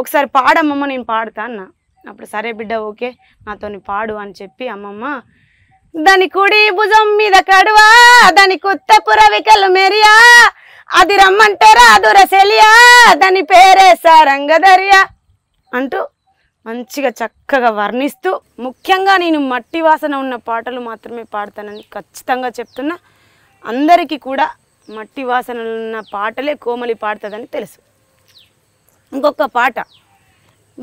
ఒకసారి పాడమ్మమ్మ నేను పాడతా అన్న అప్పుడు సరే బిడ్డ ఓకే నాతోని పాడు అని చెప్పి అమ్మమ్మ దాని కుడి భుజం మీద కడువా దాని కొత్త పురవికలు మెరియా అది రమ్మంటారా రాదుర సెలియా దాని పేరే సారంగధర్య అంటూ మంచిగా చక్కగా వర్ణిస్తూ ముఖ్యంగా నేను మట్టి వాసన ఉన్న పాటలు మాత్రమే పాడతానని ఖచ్చితంగా చెప్తున్నా అందరికీ కూడా మట్టి వాసనలున్న పాటలే కోమలి పాడుతుందని తెలుసు ఇంకొక పాట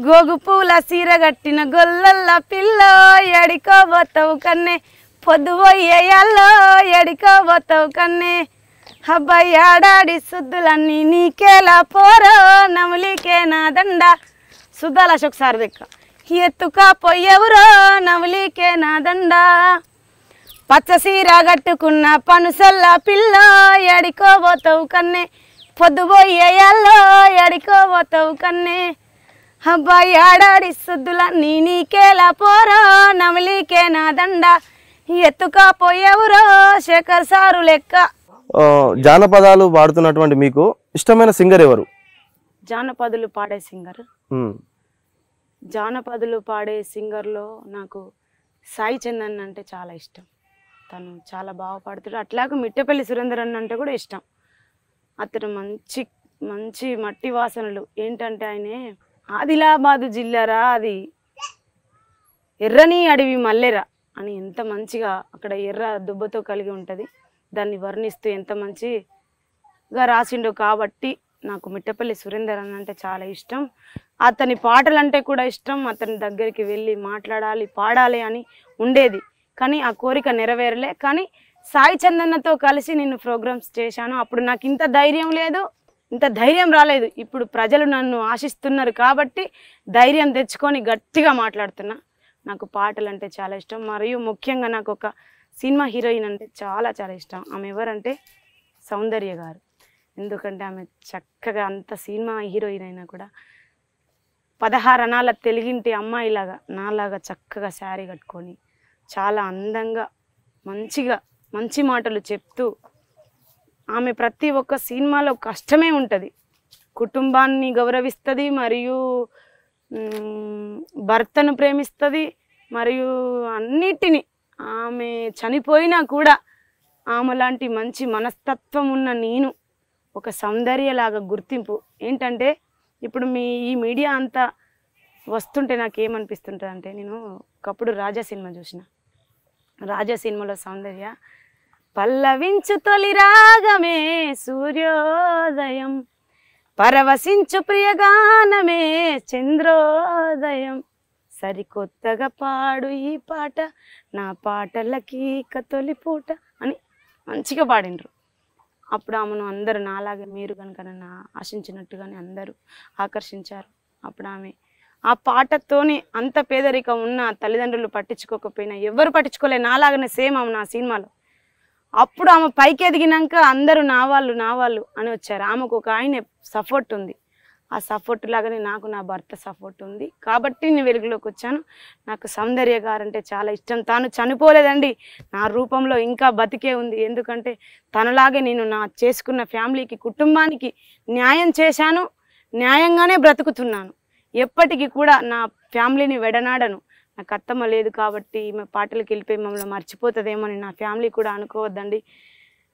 గోగు పూల సీర కట్టిన గొల్లల్ల పిల్లో ఎడికోబోతావు కన్నే పోయేయాలో ఎడికోబోతావు కన్నే అబ్బాయి ఆడాడి శుద్ధులన్నీ నీకేలా పోరో నవలికే నా దండ శుద్ధాల అశోక్ సార్ దిక్క ఎత్తుకా పొయ్యవురో నవలికే నా దండ పచ్చ సీర కట్టుకున్న పనుసల్ల పిల్ల ఎడికోబోతావు కన్నే పొద్దుబోయేయాల్లో ఎడికోబోతావు కన్నే అబ్బాయి ఆడాడి సుద్దుల నీ నీకేలా పోరో నమిలీకే నా దండ ఎత్తుకపోయేవురో శేఖర్ సారు లెక్క జానపదాలు పాడుతున్నటువంటి మీకు ఇష్టమైన సింగర్ ఎవరు జానపదులు పాడే సింగర్ జానపదులు పాడే సింగర్లో నాకు సాయి చందన్ అంటే చాలా ఇష్టం తను చాలా బాగా పాడుతాడు అట్లాగే మిట్టపల్లి సురేందర్ అన్న అంటే కూడా ఇష్టం అతను మంచి మంచి మట్టి వాసనలు ఏంటంటే ఆయనే ఆదిలాబాదు జిల్లారా అది ఎర్రని అడవి మల్లెరా అని ఎంత మంచిగా అక్కడ ఎర్ర దుబ్బతో కలిగి ఉంటుంది దాన్ని వర్ణిస్తూ ఎంత మంచిగా రాసిండో కాబట్టి నాకు మిట్టపల్లి సురేందర్ అన్న అంటే చాలా ఇష్టం అతని పాటలు అంటే కూడా ఇష్టం అతని దగ్గరికి వెళ్ళి మాట్లాడాలి పాడాలి అని ఉండేది కానీ ఆ కోరిక నెరవేరలే కానీ సాయి చందన్నతో కలిసి నేను ప్రోగ్రామ్స్ చేశాను అప్పుడు నాకు ఇంత ధైర్యం లేదు ఇంత ధైర్యం రాలేదు ఇప్పుడు ప్రజలు నన్ను ఆశిస్తున్నారు కాబట్టి ధైర్యం తెచ్చుకొని గట్టిగా మాట్లాడుతున్నా నాకు పాటలు అంటే చాలా ఇష్టం మరియు ముఖ్యంగా నాకు ఒక సినిమా హీరోయిన్ అంటే చాలా చాలా ఇష్టం ఆమె ఎవరంటే సౌందర్య గారు ఎందుకంటే ఆమె చక్కగా అంత సినిమా హీరోయిన్ అయినా కూడా పదహారు అనాల తెలిగింటి అమ్మాయిలాగా నాలాగా చక్కగా శారీ కట్టుకొని చాలా అందంగా మంచిగా మంచి మాటలు చెప్తూ ఆమె ప్రతి ఒక్క సినిమాలో కష్టమే ఉంటుంది కుటుంబాన్ని గౌరవిస్తుంది మరియు భర్తను ప్రేమిస్తుంది మరియు అన్నిటినీ ఆమె చనిపోయినా కూడా ఆమె లాంటి మంచి మనస్తత్వం ఉన్న నేను ఒక సౌందర్యలాగా గుర్తింపు ఏంటంటే ఇప్పుడు మీ ఈ మీడియా అంతా వస్తుంటే నాకు ఏమనిపిస్తుంటుంది అంటే నేను ఒకప్పుడు రాజా సినిమా చూసిన రాజా సినిమాలో సౌందర్య పల్లవించు తొలి రాగమే సూర్యోదయం పరవశించు ప్రియగానమే చంద్రోదయం సరికొత్తగా పాడు ఈ పాట నా పాటలకి తొలి పూట అని మంచిగా పాడినరు అప్పుడు ఆమెను అందరూ నాలాగే మీరు కనుక నన్ను ఆశించినట్టుగానే అందరూ ఆకర్షించారు అప్పుడు ఆమె ఆ పాటతోనే అంత పేదరికం ఉన్న తల్లిదండ్రులు పట్టించుకోకపోయినా ఎవరు పట్టించుకోలే నాలాగనే సేమ్ ఆమె నా సినిమాలో అప్పుడు ఆమె పైకి ఎదిగినాక అందరూ నా వాళ్ళు నా వాళ్ళు అని వచ్చారు ఆమెకు ఒక ఆయన సపోర్ట్ ఉంది ఆ సపోర్ట్ లాగానే నాకు నా భర్త సపోర్ట్ ఉంది కాబట్టి నేను వెలుగులోకి వచ్చాను నాకు సౌందర్య గారంటే చాలా ఇష్టం తాను చనిపోలేదండి నా రూపంలో ఇంకా బతికే ఉంది ఎందుకంటే తనలాగే నేను నా చేసుకున్న ఫ్యామిలీకి కుటుంబానికి న్యాయం చేశాను న్యాయంగానే బ్రతుకుతున్నాను ఎప్పటికీ కూడా నా ఫ్యామిలీని వెడనాడను నాకు అత్తమ్మ లేదు కాబట్టి ఈమె పాటలకు వెళ్ళిపోయి మమ్మల్ని అని నా ఫ్యామిలీ కూడా అనుకోవద్దండి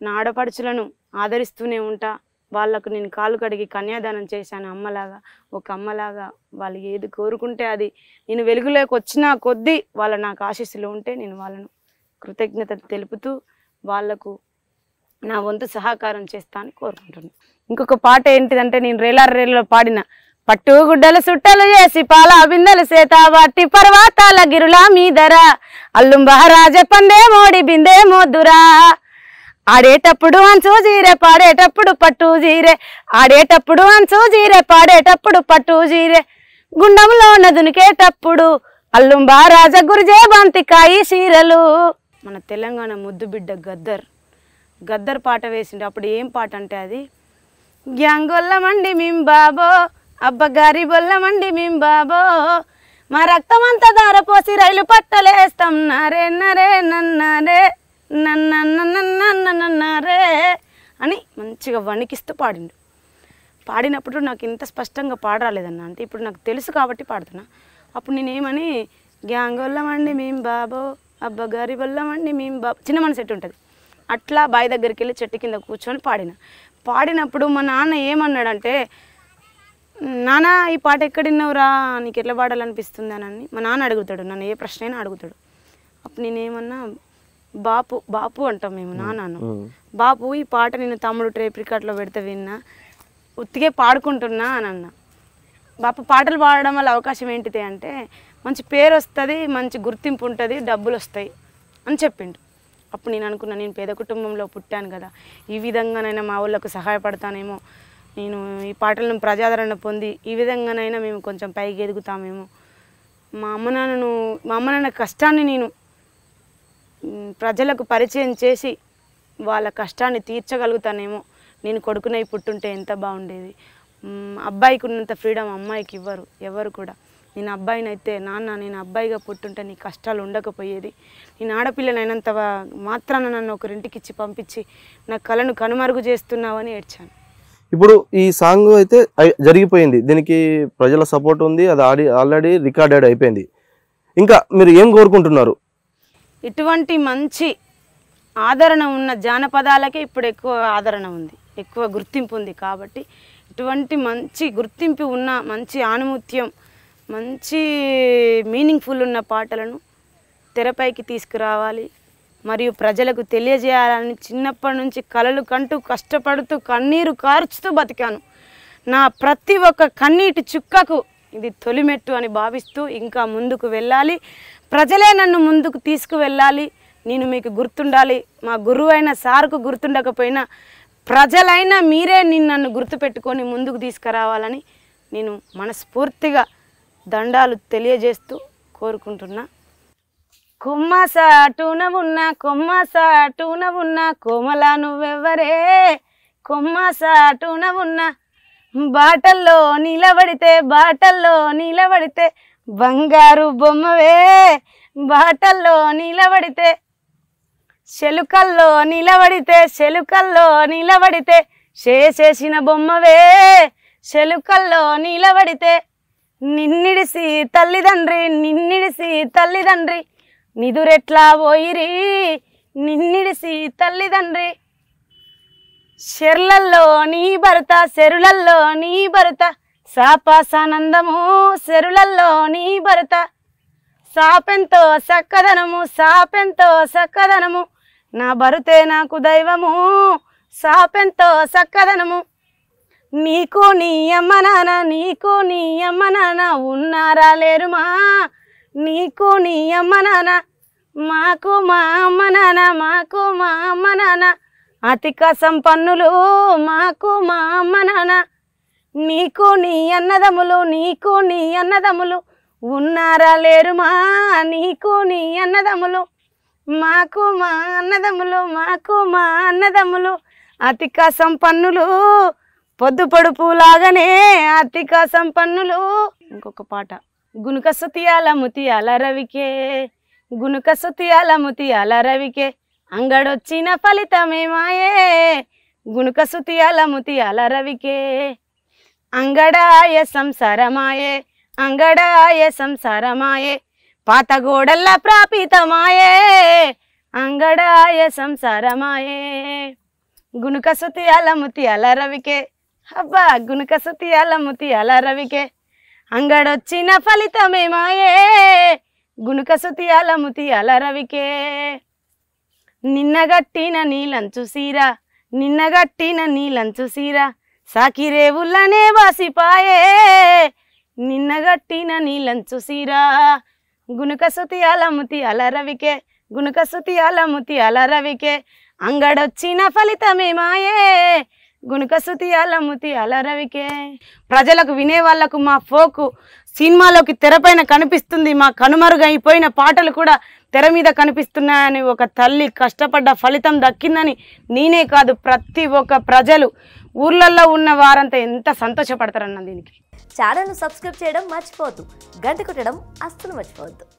నా ఆడపడుచులను ఆదరిస్తూనే ఉంటా వాళ్ళకు నేను కాలు కడిగి కన్యాదానం చేశాను అమ్మలాగా ఒక అమ్మలాగా వాళ్ళు ఏది కోరుకుంటే అది నేను వెలుగులోకి వచ్చిన కొద్దీ వాళ్ళ నాకు ఆశీస్సులు ఉంటే నేను వాళ్ళను కృతజ్ఞత తెలుపుతూ వాళ్లకు నా వంతు సహకారం చేస్తా అని కోరుకుంటున్నాను ఇంకొక పాట ఏంటిదంటే నేను రేలార్ రేలలో పాడిన పట్టు గుడ్డలు సుట్టలు చేసి పాల బిందెలు సేతాబట్టి పర్వతాల గిరుల మీదరా అల్లుం మహారాజ పందే మోడి బిందే మోదురా ఆడేటప్పుడు అంచు జీరే పాడేటప్పుడు పట్టు జీరే ఆడేటప్పుడు అంచు జీరే పాడేటప్పుడు పట్టు జీరే గుండంలో నదునికేటప్పుడు అల్లుం బారాజ గురిజే బంతికాయి చీరలు మన తెలంగాణ ముద్దు బిడ్డ గద్దర్ గద్దర్ పాట వేసిండే అప్పుడు ఏం పాట అంటే అది గ్యాంగొల్ల మండి మేం బాబో అబ్బ బొల్లమండి మేం బాబో మా రక్తమంతా పోసి రైలు పట్టలేస్తాం నరే నరే నన్నరే నన్నరే అని మంచిగా వణికిస్తూ పాడిండు పాడినప్పుడు నాకు ఇంత స్పష్టంగా పాడరాలేదన్న అంటే ఇప్పుడు నాకు తెలుసు కాబట్టి పాడుతున్నా అప్పుడు నేనేమని గ్యాంగొల్లమండి మేం బాబో అబ్బ గరిబొల్లమండి మేం బాబు చిన్న మన చెట్టు ఉంటుంది అట్లా బావి దగ్గరికి వెళ్ళి చెట్టు కింద కూర్చొని పాడిన పాడినప్పుడు మా నాన్న ఏమన్నాడంటే నానా ఈ పాట ఎక్కడ విన్నావురా నీకు ఎట్లా పాడాలనిపిస్తుంది అని మా నాన్న అడుగుతాడు నన్ను ఏ ప్రశ్న అయినా అడుగుతాడు అప్పుడు నేనేమన్నా బాపు బాపు అంటాం మేము నాన్నను బాపు ఈ పాట నేను తమ్ముడు ట్రేప్ రికార్డ్లో పెడితే విన్నా ఉత్తిగే పాడుకుంటున్నా అని అన్న బాపు పాటలు పాడడం వల్ల అవకాశం ఏంటిది అంటే మంచి పేరు వస్తుంది మంచి గుర్తింపు ఉంటుంది డబ్బులు వస్తాయి అని చెప్పిండు అప్పుడు నేను అనుకున్నా నేను పేద కుటుంబంలో పుట్టాను కదా ఈ విధంగానైనా మా ఊళ్ళకు సహాయపడతానేమో నేను ఈ పాటలను ప్రజాదరణ పొంది ఈ విధంగానైనా మేము కొంచెం పైకి ఎదుగుతామేమో మా అమ్మ నాన్నను మా అమ్మ నాన్న కష్టాన్ని నేను ప్రజలకు పరిచయం చేసి వాళ్ళ కష్టాన్ని తీర్చగలుగుతానేమో నేను కొడుకునై పుట్టుంటే ఎంత బాగుండేది అబ్బాయికి ఉన్నంత ఫ్రీడమ్ అమ్మాయికి ఇవ్వరు ఎవరు కూడా నేను అబ్బాయినైతే నాన్న నేను అబ్బాయిగా పుట్టుంటే నీ కష్టాలు ఉండకపోయేది నేను ఆడపిల్లనైనంత మాత్రాన నన్ను ఒకరింటికిచ్చి పంపించి నా కళను కనుమరుగు చేస్తున్నావని ఏడ్చాను ఇప్పుడు ఈ సాంగ్ అయితే జరిగిపోయింది దీనికి ప్రజల సపోర్ట్ ఉంది అది ఆడి ఆల్రెడీ రికార్డెడ్ అయిపోయింది ఇంకా మీరు ఏం కోరుకుంటున్నారు ఇటువంటి మంచి ఆదరణ ఉన్న జానపదాలకే ఇప్పుడు ఎక్కువ ఆదరణ ఉంది ఎక్కువ గుర్తింపు ఉంది కాబట్టి ఇటువంటి మంచి గుర్తింపు ఉన్న మంచి ఆనుమూత్యం మంచి మీనింగ్ఫుల్ ఉన్న పాటలను తెరపైకి తీసుకురావాలి మరియు ప్రజలకు తెలియజేయాలని చిన్నప్పటి నుంచి కలలు కంటూ కష్టపడుతూ కన్నీరు కార్చుతూ బతికాను నా ప్రతి ఒక్క కన్నీటి చుక్కకు ఇది తొలిమెట్టు అని భావిస్తూ ఇంకా ముందుకు వెళ్ళాలి ప్రజలే నన్ను ముందుకు తీసుకువెళ్ళాలి నేను మీకు గుర్తుండాలి మా గురువు అయిన సార్కు గుర్తుండకపోయినా ప్రజలైనా మీరే నేను నన్ను గుర్తుపెట్టుకొని ముందుకు తీసుకురావాలని నేను మనస్ఫూర్తిగా దండాలు తెలియజేస్తూ కోరుకుంటున్నా కుమ్మసాటున ఉన్న కుమ్మసాటున ఉన్న కోమల నువ్వెవరే కుమ్మసాటున ఉన్న బాటల్లో నిలబడితే బాటల్లో నిలబడితే బంగారు బొమ్మవే బాటల్లో నిలబడితే చెలుకల్లో నిలబడితే చెలుకల్లో నిలబడితే చేసేసిన బొమ్మవే చెలుకల్లో నిలబడితే నిన్నిడిసి తల్లిదండ్రి నిన్నిడిసి తల్లిదండ్రి నిదురెట్లా పోయిరి నిన్నిడిసి తల్లిదండ్రి శరులల్లో నీ భర్త శరులల్లో నీ భర్త సాపాసానందము శరులల్లో నీ భర్త సాపెంతో సక్కదనము సాపెంతో సక్కదనము నా భరుతే నాకు దైవము సాపెంతో సక్కదనము నీకు నీ అమ్మ నాన్న నీకు నీ అమ్మ నాన్న ఉన్నారా లేరుమా నీకు నీ అమ్మ నాన్న మాకు మా అమ్మ నాన్న మాకు మా అమ్మ నాన్న అతిక సంపన్నులు మాకు మా అమ్మ నాన్న నీకు నీ అన్నదములు నీకు నీ అన్నదమ్ములు ఉన్నారా లేరు మా నీకు నీ అన్నదములు మాకు మా అన్నదములు మాకు మా అన్నదమ్ములు అతిక సంపన్నులు పొద్దు పొడుపులాగానే అతిక సంపన్నులు ఇంకొక పాట గునుక సుతియాల ముతియాల రవికే గునుక సుతియాల ముతియాల రవికే అంగడొచ్చిన ఫలితమేమాయే గునుక సుతియాల ముతియాల రవికే అంగడాయ సంసారమాయే అంగడాయ సంసారమాయే పాత గోడల్ల ప్రాపితమాయే అంగడాయ సంసారమాయే గునుక సుతియాల ముతియాల రవికే అబ్బా గునుక సుతియాల ముతియాల రవికే అంగడొచ్చిన ఫలితమేమాయే తీయాలము తీయాల రవికే నిన్నగట్టిన నీలంచు సీరా నిన్నగట్టిన నీలంచు సీరా సాకిరేవుల్లనే వాసిపాయే నిన్నగట్టిన నీలంచు సీర గునుకసుతియాల ముతియాల రవికే గునుకసుతియాల ముతియాల రవికే అంగడొచ్చిన ఫలితమే మాయే గుణక సుతియాల ముతియాల రవికే ప్రజలకు వినే వాళ్లకు మా ఫోకు సినిమాలోకి తెరపైన కనిపిస్తుంది మా కనుమరుగైపోయిన పాటలు కూడా తెర మీద కనిపిస్తున్నాయని ఒక తల్లి కష్టపడ్డ ఫలితం దక్కిందని నేనే కాదు ప్రతి ఒక్క ప్రజలు ఊర్లల్లో ఉన్న వారంతా ఎంత సంతోషపడతారన్న దీనికి ఛానల్ను సబ్స్క్రైబ్ చేయడం మర్చిపోవద్దు గంట కొట్టడం అస్సలు మర్చిపోవద్దు